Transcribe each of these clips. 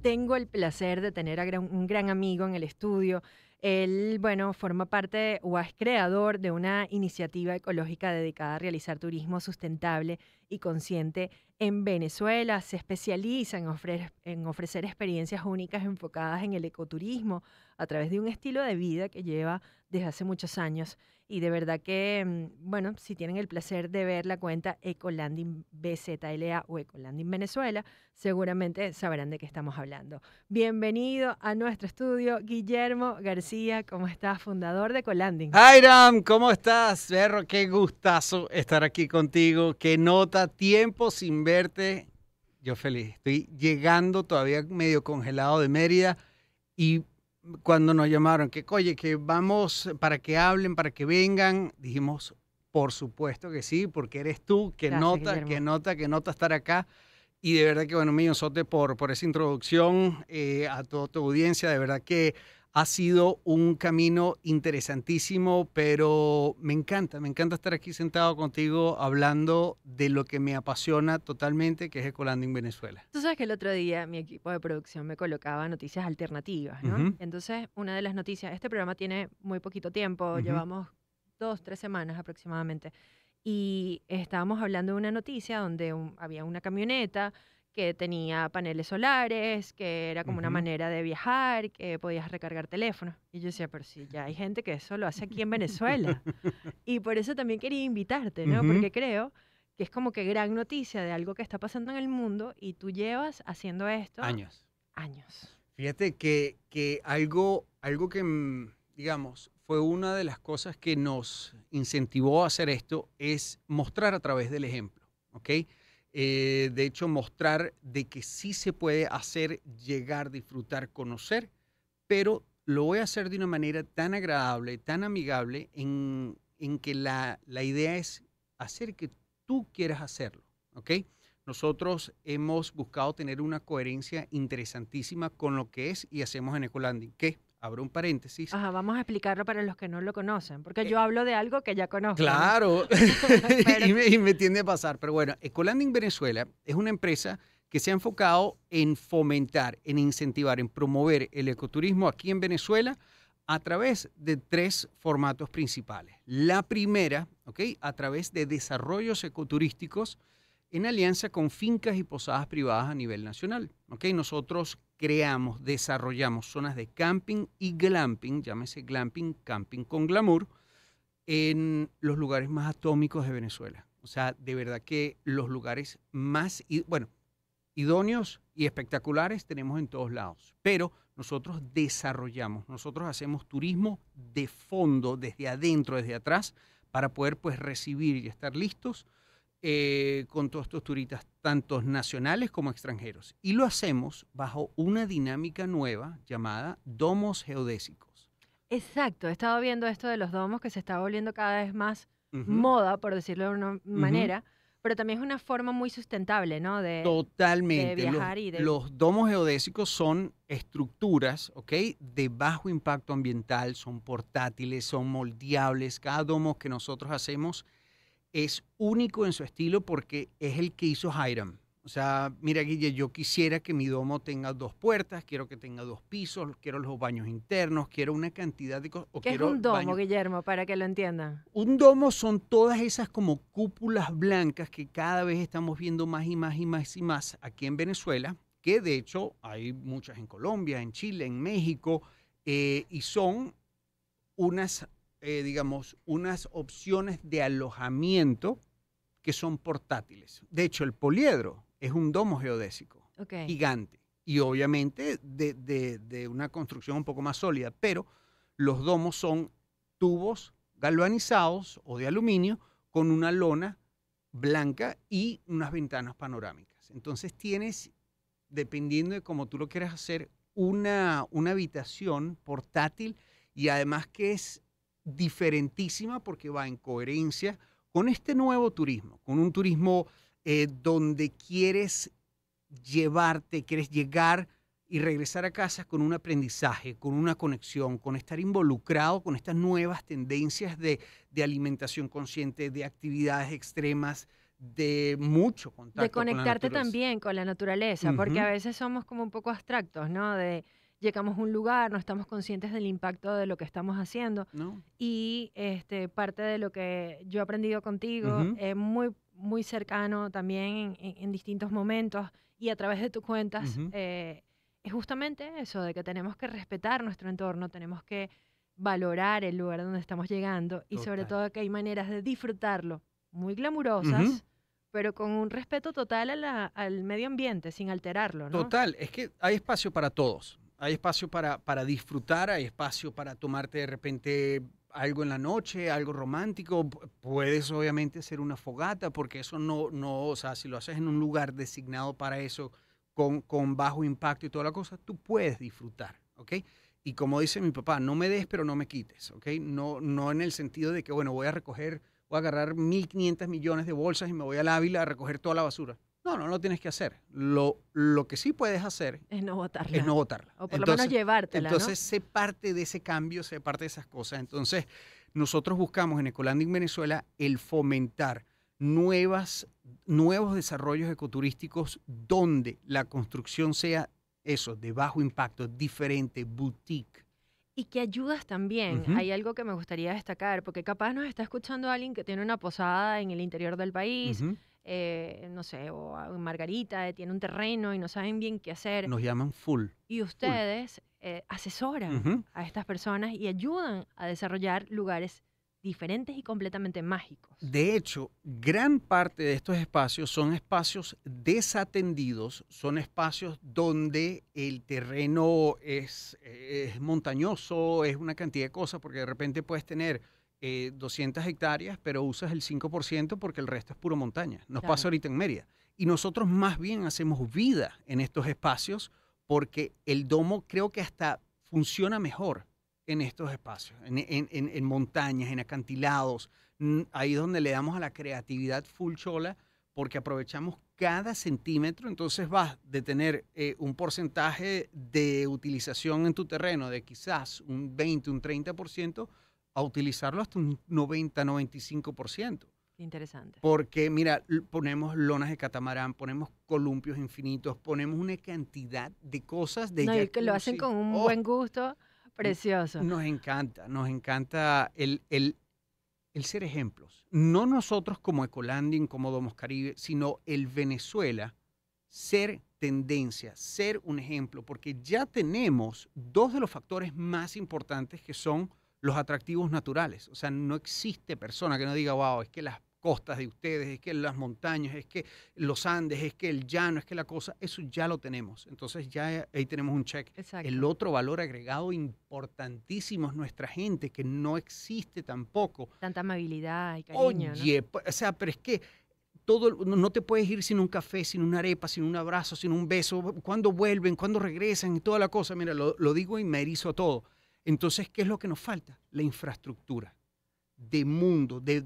Tengo el placer de tener a un gran amigo en el estudio. Él, bueno, forma parte o es creador de una iniciativa ecológica dedicada a realizar turismo sustentable y consciente en Venezuela. Se especializa en, ofrecer, en ofrecer experiencias únicas enfocadas en el ecoturismo a través de un estilo de vida que lleva desde hace muchos años. Y de verdad que, mm, bueno, si tienen el placer de ver la cuenta Ecolanding BZLA o Ecolanding Venezuela, seguramente sabrán de qué estamos hablando. Bienvenido a nuestro estudio, Guillermo García, ¿cómo estás? Fundador de Ecolanding. Hiram, ¿cómo estás? Berro, qué gustazo estar aquí contigo. Qué nota tiempo sin verte. Yo feliz. Estoy llegando todavía medio congelado de Mérida y cuando nos llamaron que, oye, que vamos para que hablen, para que vengan, dijimos, por supuesto que sí, porque eres tú, que nota, que nota, que nota estar acá. Y de verdad que, bueno, Millonzote, por, por esa introducción eh, a toda tu audiencia, de verdad que ha sido un camino interesantísimo, pero me encanta, me encanta estar aquí sentado contigo hablando de lo que me apasiona totalmente, que es Ecolanding en Venezuela. Tú sabes que el otro día mi equipo de producción me colocaba noticias alternativas, ¿no? Entonces, una de las noticias, este programa tiene muy poquito tiempo, llevamos dos, tres semanas aproximadamente, y estábamos hablando de una noticia donde había una camioneta que tenía paneles solares, que era como una manera de viajar, que podías recargar teléfonos. Y yo decía, pero sí, ya hay gente que eso lo hace aquí en Venezuela. y por eso también quería invitarte, ¿no? Porque creo que es como que gran noticia de algo que está pasando en el mundo y tú llevas haciendo esto. Años. Años. Fíjate que, algo, algo que, mm, digamos, fue una de las cosas que nos incentivó a hacer esto es mostrar a través del ejemplo, ¿ok? Eh, de hecho mostrar de que sí se puede hacer, llegar, disfrutar, conocer, pero lo voy a hacer de una manera tan agradable, tan amigable, en, que la, idea es hacer que tú quieras hacerlo, ¿ok? Nosotros hemos buscado tener una coherencia interesantísima con lo que es y hacemos en Ecolanding, que abro un paréntesis. vamos a explicarlo para los que no lo conocen, porque eh, yo hablo de algo que ya conozco. Claro, y, me, tiende a pasar. Pero bueno, Ecolanding Venezuela es una empresa que se ha enfocado en fomentar, en incentivar, en promover el ecoturismo aquí en Venezuela a través de tres formatos principales. La primera, A través de desarrollos ecoturísticos en alianza con fincas y posadas privadas a nivel nacional. ¿okay? Nosotros creamos, desarrollamos zonas de camping y glamping, llámese glamping, camping con glamour, en los lugares más atómicos de Venezuela. O sea, de verdad que los lugares más, bueno, idóneos y espectaculares tenemos en todos lados, pero nosotros desarrollamos, nosotros hacemos turismo de fondo, desde adentro, desde atrás, para poder pues recibir y estar listos eh, con todos estos turistas, tanto nacionales como extranjeros. Y lo hacemos bajo una dinámica nueva llamada domos geodésicos. Exacto, he estado viendo esto de los domos que se está volviendo cada vez más moda, por decirlo de una manera. pero también es una forma muy sustentable, ¿no? De, Totalmente. De viajar los, y de... los domos geodésicos son estructuras, ¿ok? De bajo impacto ambiental, son portátiles, son moldeables. Cada domo que nosotros hacemos es único en su estilo porque es el que hizo Hiram. O sea, mira, Guille, yo quisiera que mi domo tenga dos puertas, quiero que tenga dos pisos, quiero los baños internos, quiero una cantidad de cosas. ¿Qué es un domo, Guillermo, para que lo entiendan? Un domo son todas esas como cúpulas blancas que cada vez estamos viendo más y más y más y más aquí en Venezuela, que de hecho hay muchas en Colombia, en Chile, en México, eh, y son unas eh, digamos, unas opciones de alojamiento que son portátiles. De hecho, el poliedro es un domo geodésico gigante y obviamente de, una construcción un poco más sólida, pero los domos son tubos galvanizados o de aluminio con una lona blanca y unas ventanas panorámicas. Entonces tienes, dependiendo de cómo tú lo quieras hacer, una, una habitación portátil y además que es diferentísima porque va en coherencia con este nuevo turismo, con un turismo eh, donde quieres llevarte, quieres llegar y regresar a casa con un aprendizaje, con una conexión, con estar involucrado con estas nuevas tendencias de, de alimentación consciente, de actividades extremas, de mucho contacto. De conectarte también con la naturaleza, porque a veces somos como un poco abstractos, ¿no? De, llegamos a un lugar, no estamos conscientes del impacto de lo que estamos haciendo. Y este, parte de lo que yo he aprendido contigo, es muy, muy cercano también en, distintos momentos y a través de tus cuentas, eh, es justamente eso, de que tenemos que respetar nuestro entorno, tenemos que valorar el lugar donde estamos llegando y sobre todo que hay maneras de disfrutarlo muy glamurosas. pero con un respeto total al medio ambiente, sin alterarlo. Total, es que hay espacio para todos. Hay espacio para, para disfrutar, hay espacio para tomarte de repente algo en la noche, algo romántico, puedes obviamente hacer una fogata, porque eso no, no, o sea, si lo haces en un lugar designado para eso, con, con bajo impacto y toda la cosa, tú puedes disfrutar, ¿ok? Y como dice mi papá, no me des, pero no me quites, ¿ok? No, no en el sentido de que, bueno, voy a recoger, voy a agarrar 1.500 millones de bolsas y me voy la Ávila a recoger toda la basura. No, no lo tienes que hacer. Lo, que sí puedes hacer es no votarla. no O por lo menos llevártela. Entonces, sé se parte de ese cambio, sé parte de esas cosas. Entonces, nosotros buscamos en Ecolanding Venezuela el fomentar nuevas, nuevos desarrollos ecoturísticos donde la construcción sea eso, de bajo impacto, diferente, boutique. Y que ayudas también. Hay algo que me gustaría destacar, porque capaz nos está escuchando alguien que tiene una posada en el interior del país. Eh, no sé, o Margarita, eh, tiene un terreno y no saben bien qué hacer. Nos llaman full. Y ustedes eh, asesoran a estas personas y ayudan a desarrollar lugares diferentes y completamente mágicos. De hecho, gran parte de estos espacios son espacios desatendidos, son espacios donde el terreno es, es montañoso, es una cantidad de cosas, porque de repente puedes tener 200 eh, hectáreas, pero usas el 5% porque el resto es puro montaña. Nos pasa ahorita en Mérida. Y nosotros más bien hacemos vida en estos espacios porque el domo creo que hasta funciona mejor en estos espacios, en, en, en, montañas, en acantilados, ahí donde le damos a la creatividad full chola porque aprovechamos cada centímetro, entonces vas de tener eh, un porcentaje de utilización en tu terreno de quizás un 20, un 30%, a utilizarlo hasta un 90-95%. Interesante. Porque, mira, ponemos lonas de catamarán, ponemos columpios infinitos, ponemos una cantidad de cosas de... No, que lo hacen con un oh. buen gusto precioso. Nos encanta, nos encanta el, el, el ser ejemplos. No nosotros como Ecolanding, como Domos Caribe, sino el Venezuela ser tendencia, ser un ejemplo, porque ya tenemos dos de los factores más importantes que son los atractivos naturales. O sea, no existe persona que no diga, wow, es que las costas de ustedes, es que las montañas, es que los Andes, es que el llano, es que la cosa, eso ya lo tenemos. Entonces ya ahí tenemos un check. El otro valor agregado importantísimo es nuestra gente, que no existe tampoco. Tanta amabilidad y cariño. Oye, o sea, pero es que todo, no te puedes ir sin un café, sin una arepa, sin un abrazo, sin un beso. cuando vuelven? cuando regresan? Y toda la cosa. Mira, lo, digo y me erizo todo. Entonces, ¿qué es lo que nos falta? La infraestructura de mundo, de,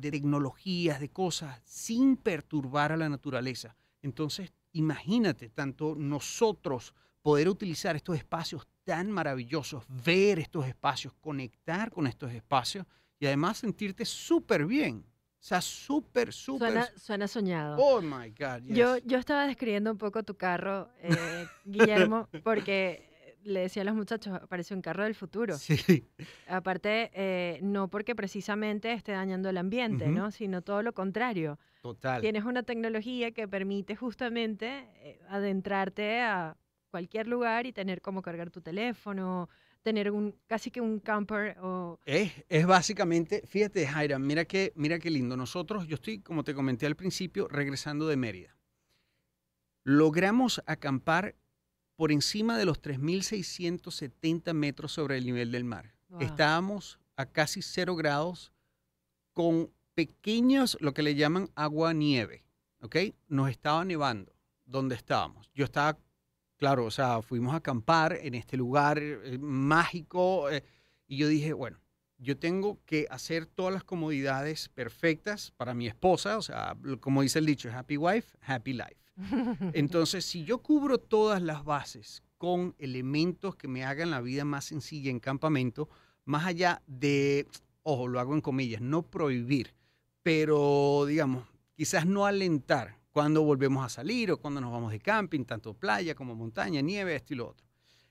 tecnologías, de cosas, sin perturbar a la naturaleza. Entonces, imagínate, tanto nosotros poder utilizar estos espacios tan maravillosos, ver estos espacios, conectar con estos espacios y además sentirte súper bien. O sea, súper, súper. Suena, suena, soñado. Oh my God. Yo, yo estaba describiendo un poco tu carro, eh, Guillermo, porque le decía a los muchachos, parece un carro del futuro. Sí. Aparte, eh, no porque precisamente esté dañando el ambiente, ¿no? Sino todo lo contrario. Total. Tienes una tecnología que permite justamente eh, adentrarte a cualquier lugar y tener cómo cargar tu teléfono, tener un casi que un camper o... Es, es básicamente, fíjate Jaira, mira mira qué lindo. Nosotros, yo estoy, como te comenté al principio, regresando de Mérida. Logramos acampar por encima de los 3.670 metros sobre el nivel del mar. Estábamos a casi cero grados con pequeños, lo que le llaman agua nieve, ¿ok? Nos estaba nevando donde estábamos. Yo estaba, claro, o sea, fuimos a acampar en este lugar eh, mágico eh, y yo dije, bueno, yo tengo que hacer todas las comodidades perfectas para mi esposa, o sea, como dice el dicho, happy wife, happy life. Entonces, si yo cubro todas las bases con elementos que me hagan la vida más sencilla en campamento, más allá de, ojo, lo hago en comillas, no prohibir, pero digamos, quizás no alentar cuando volvemos a salir o cuando nos vamos de camping, tanto playa como montaña, nieve, esto y lo otro.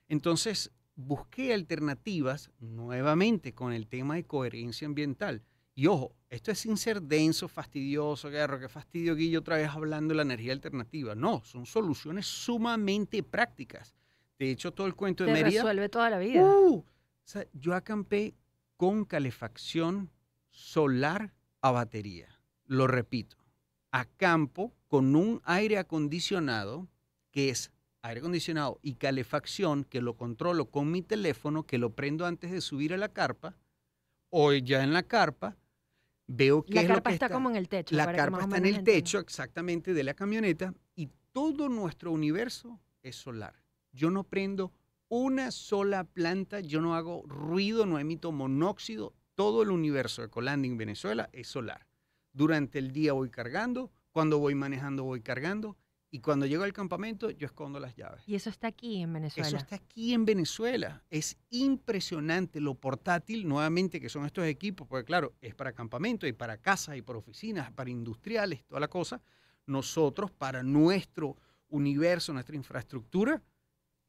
Entonces, busqué alternativas nuevamente con el tema de coherencia ambiental y ojo, esto es sin ser denso, fastidioso, guerra, qué fastidio Guillo otra vez hablando de la energía alternativa. No, son soluciones sumamente prácticas. De hecho, todo el cuento Te de Mérida. resuelve toda la vida. Uh, yo acampé con calefacción solar a batería. Lo repito, acampo con un aire acondicionado que es aire acondicionado y calefacción que lo controlo con mi teléfono, que lo prendo antes de subir a la carpa, o ya en la carpa, veo que... La carpa está, como en el techo. La carpa está en el techo exactamente de la camioneta y todo nuestro universo es solar. Yo no prendo una sola planta, yo no hago ruido, no emito monóxido, todo el universo de Colanding Venezuela es solar. Durante el día voy cargando, cuando voy manejando voy cargando, y cuando llego al campamento, yo escondo las llaves. Y eso está aquí en Venezuela. Eso está aquí en Venezuela. Es impresionante lo portátil, nuevamente, que son estos equipos, porque claro, es para campamento y para casas y para oficinas, para industriales, toda la cosa. Nosotros, para nuestro universo, nuestra infraestructura,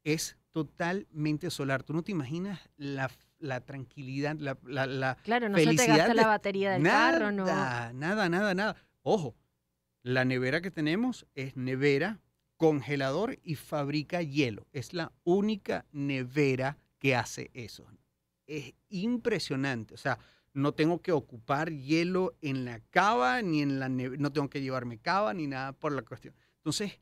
es totalmente solar. Tú no te imaginas la, tranquilidad, la, claro, no felicidad. no se te gasta la batería del carro, ¿no? nada, nada, nada. Ojo, la nevera que tenemos es nevera, congelador y fabrica hielo. Es la única nevera que hace eso. Es impresionante. O sea, no tengo que ocupar hielo en la cava, ni en la no tengo que llevarme cava, ni nada por la cuestión. Entonces,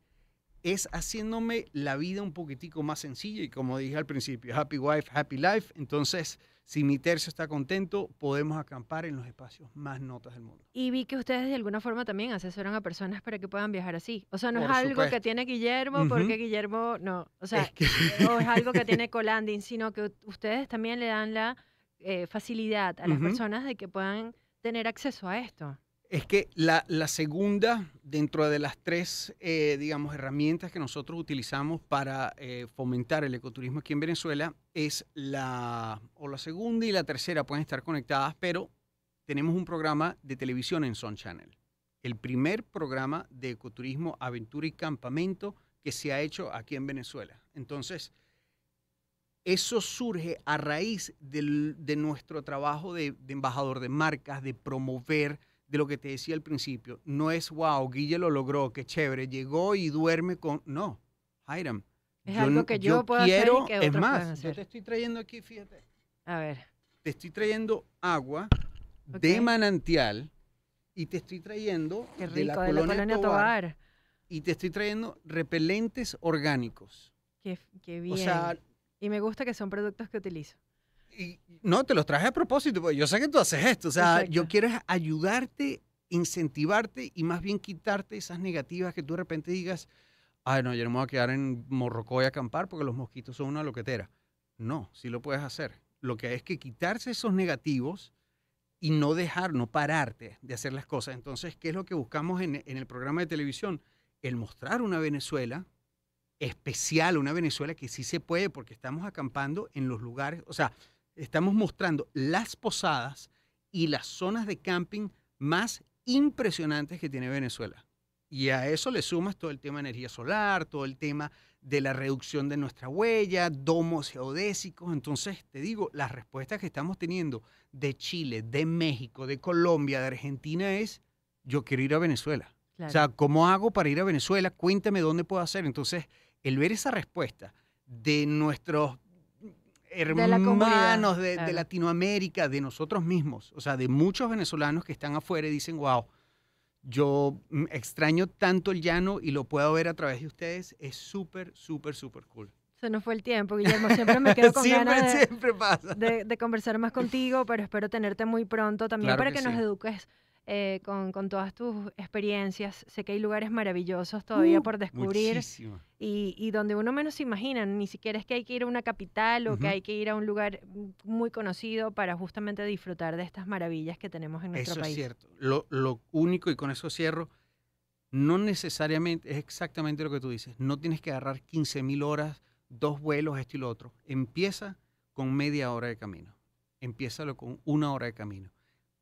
es haciéndome la vida un poquitico más sencilla y como dije al principio, happy wife, happy life. Entonces, si mi tercio está contento, podemos acampar en los espacios más notas del mundo. Y vi que ustedes de alguna forma también asesoran a personas para que puedan viajar así. O sea, no es algo que tiene Guillermo, porque Guillermo no, o sea, no es algo que tiene Colandin, sino que ustedes también le dan la eh, facilidad a las personas de que puedan tener acceso a esto es que la, segunda, dentro de las tres, eh, digamos, herramientas que nosotros utilizamos para eh, fomentar el ecoturismo aquí en Venezuela, es la, o la segunda y la tercera pueden estar conectadas, pero tenemos un programa de televisión en Son Channel. El primer programa de ecoturismo, aventura y campamento que se ha hecho aquí en Venezuela. Entonces, eso surge a raíz de nuestro trabajo de embajador de marcas, de promover de lo que te decía al principio. No es, wow, Guille lo logró, qué chévere, llegó y duerme con... No, Hiram. Es algo que yo, puedo hacer y que Es más, yo te estoy trayendo aquí, fíjate. A ver. Te estoy trayendo agua de manantial y te estoy trayendo qué rico, de la, colonia, Y te estoy trayendo repelentes orgánicos. Qué, qué bien. y me gusta que son productos que utilizo no, te los traje a propósito, porque yo sé que tú haces esto. O sea, yo quiero ayudarte, incentivarte y más bien quitarte esas negativas que tú de repente digas, ay, no, yo no me voy a quedar en Morrocoy a acampar porque los mosquitos son una loquetera. No, sí lo puedes hacer. Lo que hay es que quitarse esos negativos y no dejar, no pararte de hacer las cosas. Entonces, ¿qué es lo que buscamos en, en el programa de televisión? El mostrar una Venezuela especial, una Venezuela que sí se puede porque estamos acampando en los lugares, o sea, estamos mostrando las posadas y las zonas de camping más impresionantes que tiene Venezuela. Y a eso le sumas todo el tema de energía solar, todo el tema de la reducción de nuestra huella, domos geodésicos. Entonces, te digo, la respuesta que estamos teniendo de Chile, de México, de Colombia, de Argentina es, yo quiero ir a Venezuela. O sea, ¿cómo hago para ir a Venezuela? Cuéntame dónde puedo hacer. Entonces, el ver esa respuesta de nuestros hermanos de, Latinoamérica, de nosotros mismos, o sea, de muchos venezolanos que están afuera y dicen, wow, yo extraño tanto el llano y lo puedo ver a través de ustedes, es súper, súper, súper cool. Se nos fue el tiempo, Guillermo. Siempre me quedo con ganas de, conversar más contigo, pero espero tenerte muy pronto también para que, nos eduques eh, con, todas tus experiencias. Sé que hay lugares maravillosos todavía uh, por descubrir y, donde uno menos se imagina, ni siquiera es que hay que ir a una capital o que hay que ir a un lugar muy conocido para justamente disfrutar de estas maravillas que tenemos en nuestro país. Eso es cierto. Lo, lo único, y con eso cierro, no necesariamente, es exactamente lo que tú dices, no tienes que agarrar 15.000 horas, dos vuelos, esto y lo otro. Empieza con media hora de camino. Empiézalo con una hora de camino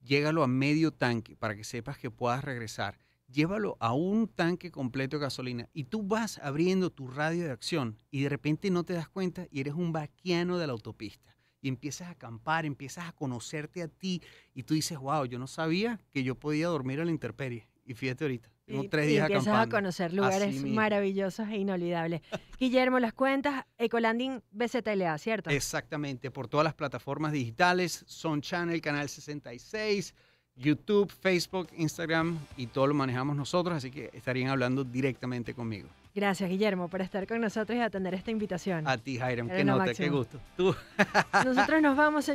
llégalo a medio tanque para que sepas que puedas regresar. Llévalo a un tanque completo de gasolina y tú vas abriendo tu radio de acción y de repente no te das cuenta y eres un vaquiano de la autopista y empiezas a acampar, empiezas a conocerte a ti y tú dices, wow, yo no sabía que yo podía dormir a la intemperie. Y fíjate ahorita tres días y empiezas a conocer lugares maravillosos e inolvidables. Guillermo, las cuentas Ecolanding BZLA, ¿cierto? Exactamente, por todas las plataformas digitales, Son Channel, Canal 66, YouTube, Facebook, Instagram y todo lo manejamos nosotros, así que estarían hablando directamente conmigo. Gracias, Guillermo, por estar con nosotros y atender esta invitación. A ti, Jairam, que nota, qué gusto. Nosotros nos vamos, señor.